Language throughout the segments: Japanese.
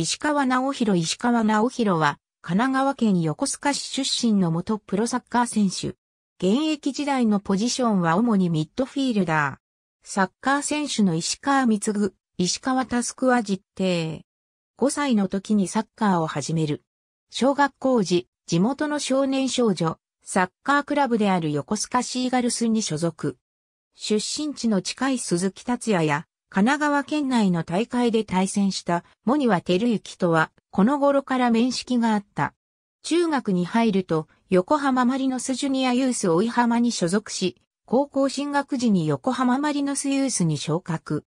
石川直弘石川直弘は、神奈川県横須賀市出身の元プロサッカー選手。現役時代のポジションは主にミッドフィールダー。サッカー選手の石川貢、石川タスクは実定。5歳の時にサッカーを始める。小学校時、地元の少年少女、サッカークラブである横須賀シーガルスに所属。出身地の近い鈴木達也や神奈川県内の大会で対戦したモニワ・テルユキとは、この頃から面識があった。中学に入ると、横浜マリノスジュニアユース追い浜に所属し、高校進学時に横浜マリノスユースに昇格。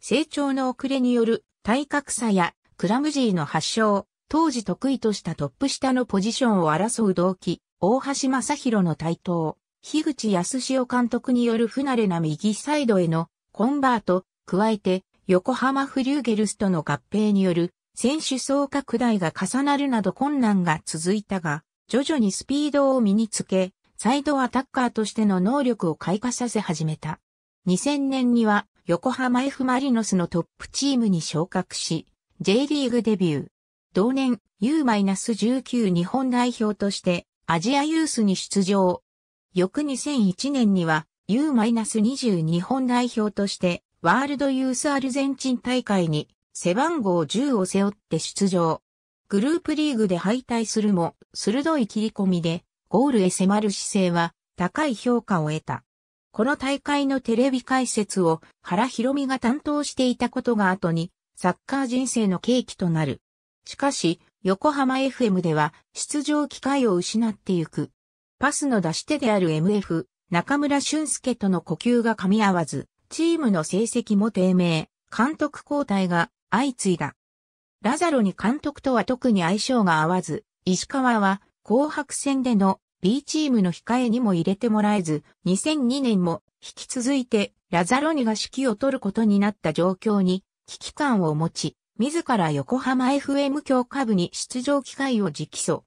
成長の遅れによる体格差やクラムジーの発症、当時得意としたトップ下のポジションを争う動機、大橋正宏の台頭、樋口康潮監督による不慣れな右サイドへのコンバート、加えて、横浜フリューゲルスとの合併による選手総拡大が重なるなど困難が続いたが、徐々にスピードを身につけ、サイドアタッカーとしての能力を開花させ始めた。2000年には横浜 F マリノスのトップチームに昇格し、J リーグデビュー。同年 U-19 日本代表としてアジアユースに出場。翌2001年には U-20 日本代表としてワールドユースアルゼンチン大会に背番号10を背負って出場。グループリーグで敗退するも、鋭い切り込みで、ゴールへ迫る姿勢は、高い評価を得た。この大会のテレビ解説を原博美が担当していたことが後に、サッカー人生の契機となる。しかし、横浜 FM では出場機会を失ってゆく。パスの出し手である MF、中村俊介との呼吸が噛み合わず、チームの成績も低迷、監督交代が相次いだ。ラザロに監督とは特に相性が合わず、石川は紅白戦での B チームの控えにも入れてもらえず、2002年も引き続いてラザロニが指揮を取ることになった状況に危機感を持ち、自ら横浜 FM 強化部に出場機会を直訴。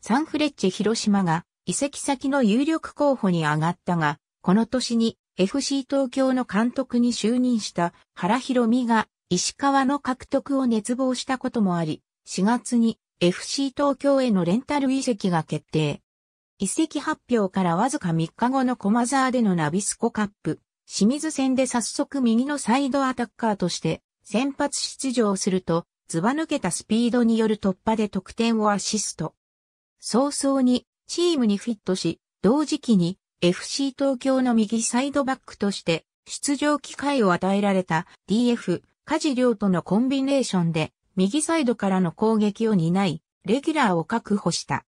サンフレッチェ広島が移籍先の有力候補に上がったが、この年に FC 東京の監督に就任した原博美が石川の獲得を熱望したこともあり、4月に FC 東京へのレンタル移籍が決定。移籍発表からわずか3日後の駒沢でのナビスコカップ、清水戦で早速右のサイドアタッカーとして先発出場すると、ズバ抜けたスピードによる突破で得点をアシスト。早々にチームにフィットし、同時期に FC 東京の右サイドバックとして出場機会を与えられた DF、梶亮とのコンビネーションで右サイドからの攻撃を担い、レギュラーを確保した。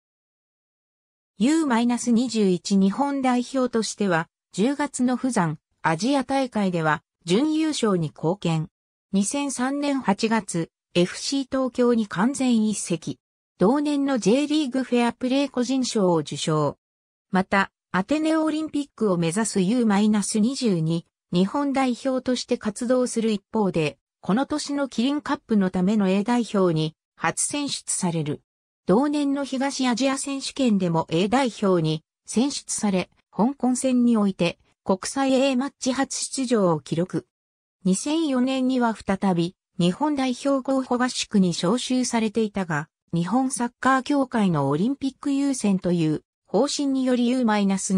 U-21 日本代表としては、10月の不山アジア大会では準優勝に貢献。2003年8月、FC 東京に完全一席。同年の J リーグフェアプレー個人賞を受賞。また、アテネオリンピックを目指す U-22 日本代表として活動する一方で、この年のキリンカップのための A 代表に初選出される。同年の東アジア選手権でも A 代表に選出され、香港戦において国際 A マッチ初出場を記録。2004年には再び日本代表候補合宿に招集されていたが、日本サッカー協会のオリンピック優先という方針により U-23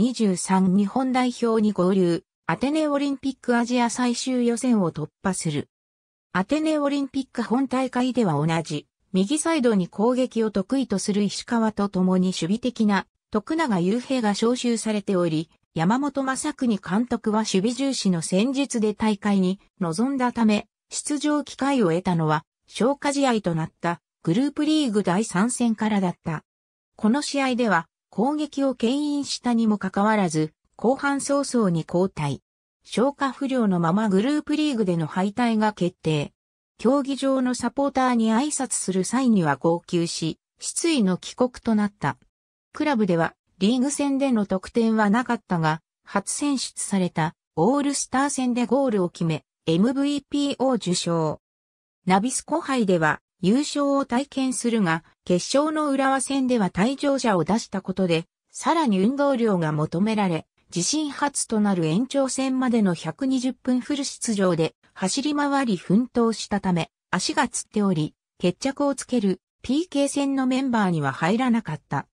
日本代表に合流、アテネオリンピックアジア最終予選を突破する。アテネオリンピック本大会では同じ、右サイドに攻撃を得意とする石川と共に守備的な徳永雄平が招集されており、山本正に監督は守備重視の戦術で大会に臨んだため、出場機会を得たのは消化試合となったグループリーグ第3戦からだった。この試合では攻撃を牽引したにもかかわらず、後半早々に交代。消化不良のままグループリーグでの敗退が決定。競技場のサポーターに挨拶する際には号泣し、失意の帰国となった。クラブではリーグ戦での得点はなかったが、初選出されたオールスター戦でゴールを決め、MVP を受賞。ナビスコ杯では優勝を体験するが、決勝の浦和戦では退場者を出したことで、さらに運動量が求められ、自身初となる延長戦までの120分フル出場で走り回り奮闘したため、足がつっており、決着をつける PK 戦のメンバーには入らなかった。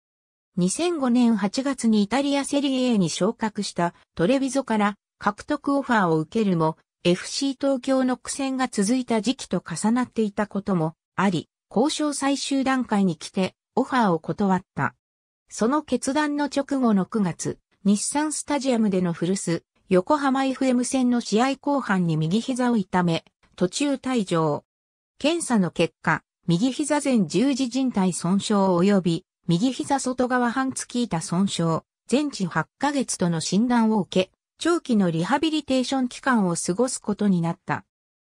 2005年8月にイタリアセリエに昇格したトレビゾから獲得オファーを受けるも、FC 東京の苦戦が続いた時期と重なっていたこともあり、交渉最終段階に来て、オファーを断った。その決断の直後の9月、日産スタジアムでの古巣、横浜 FM 戦の試合後半に右膝を痛め、途中退場。検査の結果、右膝前十字靭帯損傷及び、右膝外側半月板損傷、全治8ヶ月との診断を受け、長期のリハビリテーション期間を過ごすことになった。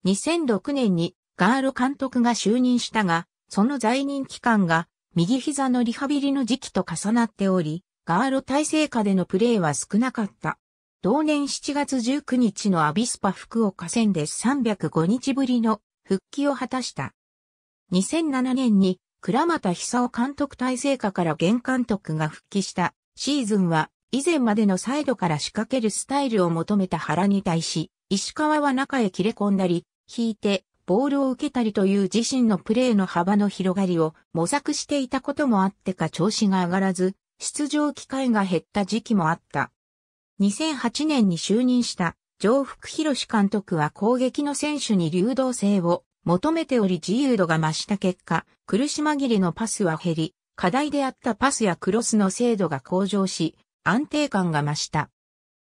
2006年にガーロ監督が就任したが、その在任期間が右膝のリハビリの時期と重なっており、ガーロ体制下でのプレーは少なかった。同年7月19日のアビスパ福岡戦で305日ぶりの復帰を果たした。2007年に倉又久夫監督体制下から現監督が復帰したシーズンは以前までのサイドから仕掛けるスタイルを求めた原に対し、石川は中へ切れ込んだり、引いてボールを受けたりという自身のプレーの幅の広がりを模索していたこともあってか調子が上がらず、出場機会が減った時期もあった。2008年に就任した上福博監督は攻撃の選手に流動性を求めており自由度が増した結果、苦し紛れのパスは減り、課題であったパスやクロスの精度が向上し、安定感が増した。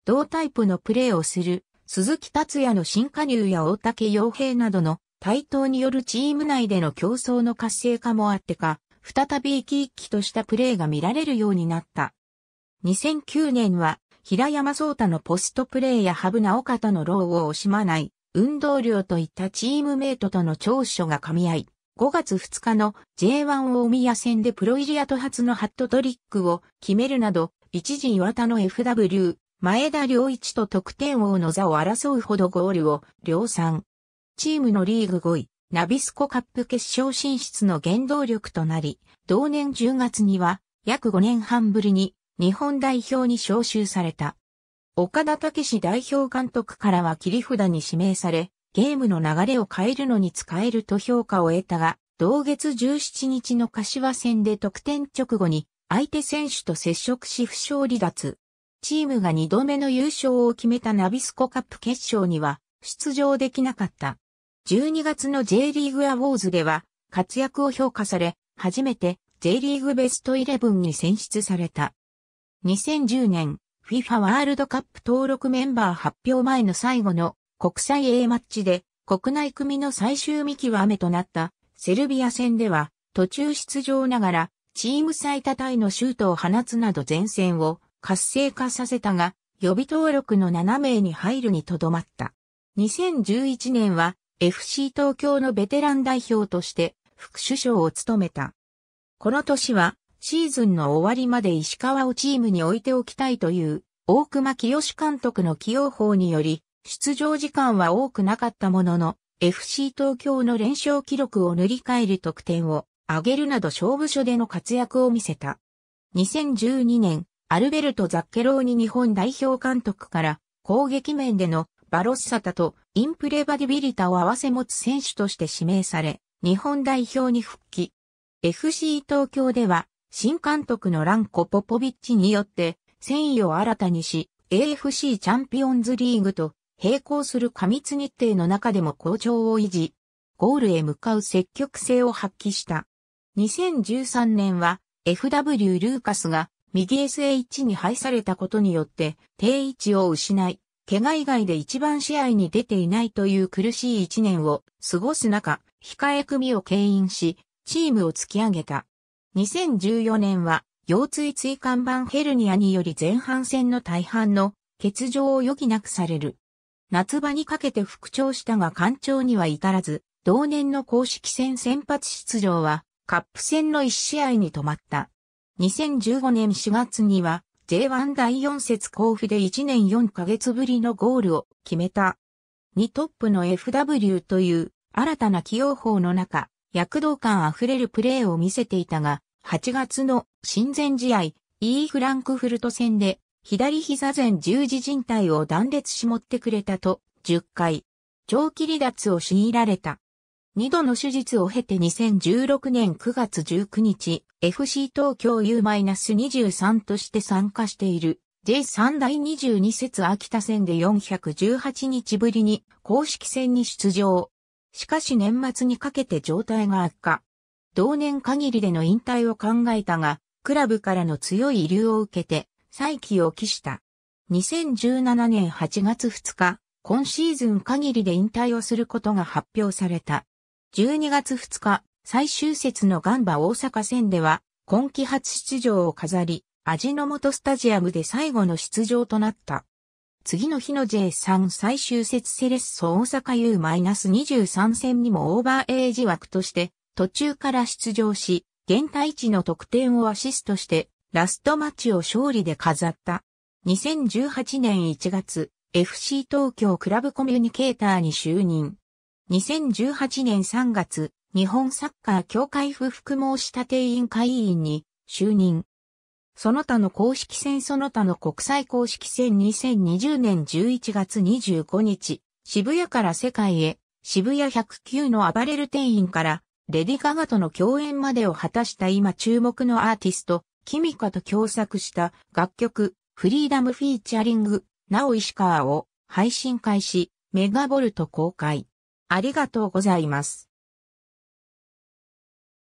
同タイプのプレーをする鈴木達也の新加入や大竹洋平などの対等によるチーム内での競争の活性化もあってか、再び生き生きとしたプレーが見られるようになった。2009年は、平山聡太のポストプレーやハブ直方のローを惜しまない、運動量といったチームメイトとの長所が噛み合い、5月2日の J1 大宮戦でプロイリアト初のハットトリックを決めるなど、一時岩田の FW、前田良一と得点王の座を争うほどゴールを量産。チームのリーグ5位、ナビスコカップ決勝進出の原動力となり、同年10月には約5年半ぶりに日本代表に招集された。岡田武史代表監督からは切り札に指名され、ゲームの流れを変えるのに使えると評価を得たが、同月17日の柏戦で得点直後に相手選手と接触し負傷離脱。チームが2度目の優勝を決めたナビスコカップ決勝には出場できなかった。12月の J リーグアウォーズでは活躍を評価され、初めて J リーグベストイレブンに選出された。2010年 FIFA ワールドカップ登録メンバー発表前の最後の国際 A マッチで国内組の最終見極めとなったセルビア戦では途中出場ながらチーム最多タイのシュートを放つなど前線を活性化させたが予備登録の7名に入るにとどまった。2011年は FC 東京のベテラン代表として副首相を務めた。この年はシーズンの終わりまで石川をチームに置いておきたいという大熊清監督の起用法により出場時間は多くなかったものの FC 東京の連勝記録を塗り替える得点を上げるなど勝負所での活躍を見せた。2012年、アルベルト・ザッケローニ日本代表監督から攻撃面でのバロッサタとインプレバディビリタを合わせ持つ選手として指名され、日本代表に復帰。FC 東京では、新監督のランコ・ポポビッチによって、戦意を新たにし、AFC チャンピオンズリーグと並行する過密日程の中でも好調を維持、ゴールへ向かう積極性を発揮した。2013年は FW ルーカスが右 SH に配されたことによって定位置を失い、怪我以外で一番試合に出ていないという苦しい一年を過ごす中、控え組を牽引し、チームを突き上げた。2014年は、腰椎椎間板ヘルニアにより前半戦の大半の欠場を余儀なくされる。夏場にかけて復調したが干潮には至らず、同年の公式戦先発出場は、カップ戦の1試合に止まった。2015年4月には、J1 第4節甲府で1年4ヶ月ぶりのゴールを決めた。2トップの FW という新たな起用法の中、躍動感あふれるプレーを見せていたが、8月の親善試合、E フランクフルト戦で、左膝前十字靭帯を断裂し持ってくれたと、10回、長期離脱を強いられた。2度の手術を経て2016年9月19日、FC 東京 U-23 として参加している J3 第22節秋田戦で418日ぶりに公式戦に出場。しかし年末にかけて状態が悪化。同年限りでの引退を考えたが、クラブからの強い遺留を受けて、再起を期した。2017年8月2日、今シーズン限りで引退をすることが発表された。12月2日、最終節のガンバ大阪戦では、今季初出場を飾り、味の素スタジアムで最後の出場となった。次の日の J3 最終節セレッソ大阪 U-23 戦にもオーバーエイジ枠として途中から出場し、現対地の得点をアシストしてラストマッチを勝利で飾った。2018年1月、FC 東京クラブコミュニケーターに就任。2018年3月、日本サッカー協会不服申し立て委員会委員に就任。その他の公式戦その他の国際公式戦2020年11月25日、渋谷から世界へ、渋谷109の暴れる店員から、レディガガとの共演までを果たした今注目のアーティスト、キミカと共作した楽曲、フリーダムフィーチャリング、なお石川を配信開始、メガボルト公開。ありがとうございます。